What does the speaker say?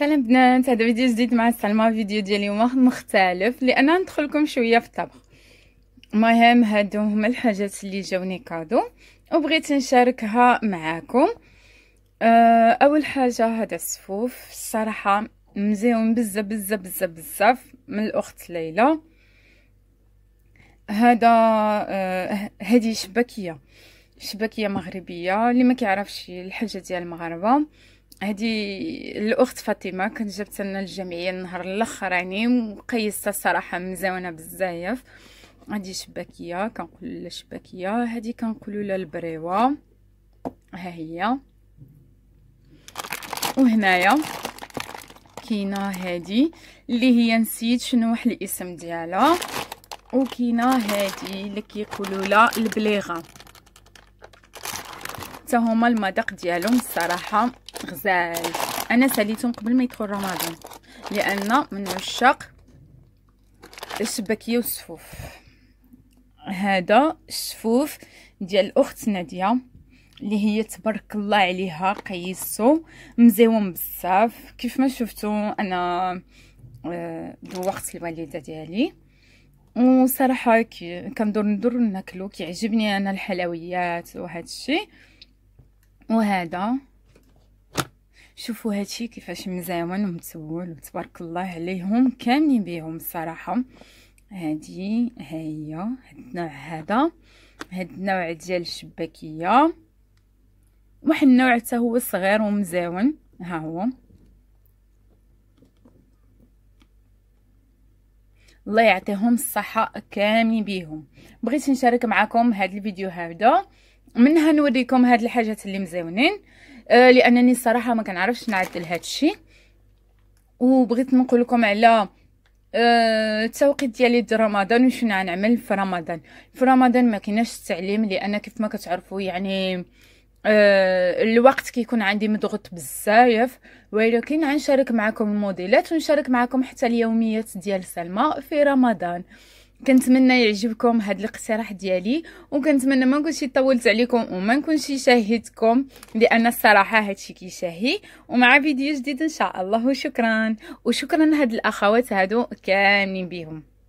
سلام بنات هذا فيديو جديد مع سلمى فيديو ديال اليوم مختلف لان ندخلكم شويه في الطبخ المهم هادو هما الحاجات اللي جاوني كادو وبغيت نشاركها معاكم آه، اول حاجه هذا السفوف الصراحه مزيون بزاف بزاف بزاف بزاف من الاخت ليلى هذا آه، هذه شبكيه شبكيه مغربيه اللي ما كيعرفش الحاجه ديال المغاربه هذه الاخت فاطمه كنت جبت لنا الجمعيه النهار الاخر يعني مقيسه الصراحه مزونه بزاف هذه شباكيه كنقول لها شباكيه هذه كنقولوا لها البريوه ها هي وهنايا كاينه هذه اللي هي نسيت شنو واحد الاسم ديالها وكاينه هذه اللي كيقولوا لها البليغه حتى هما المذاق ديالهم الصراحه غزال انا ساليتهم قبل ما يدخل رمضان لان من عشاق الشباكيه والصفوف هذا الشفوف ديال الاخت ناديه اللي هي تبارك الله عليها قيسو مزيون بزاف كيف ما شفتو انا آه، وقت الوالده ديالي وصراحه كندور ندور ناكلو كيعجبني انا الحلويات وهذا الشيء وهذا شوفوا هادشي كيفاش مزاون ومتسول وتبارك الله عليهم كاملين بيهم الصراحه هادي ها هي هاد النوع هذا هاد النوع ديال الشباكيه واحد النوع حتى هو صغير ومزاون ها هو الله يعطيهم الصحه كاملين بيهم بغيت نشارك معكم هاد الفيديو هذا منها نوريكم هاد الحاجات اللي مزيونين آه لانني الصراحه ما كنعرفش نعدل هاد الشيء وبغيت نقول لكم على آه التوقيت ديالي ديال رمضان وشنو غنعمل في رمضان في رمضان ما كايناش التعليم لان كيف ما كتعرفوا يعني آه الوقت كيكون عندي مضغوط بزاف ولكن غنشارك معكم الموديلات ونشارك معكم حتى اليوميات ديال سلمى في رمضان كنتمنى يعجبكم هاد الاقتراح ديالي وكنتمنى ما نكونش طولت عليكم وما نكونش شاهدتكم لان الصراحه هادشي كيشهي ومع فيديو جديد ان شاء الله وشكرا وشكرا هاد الاخوات هادو كاملين بيهم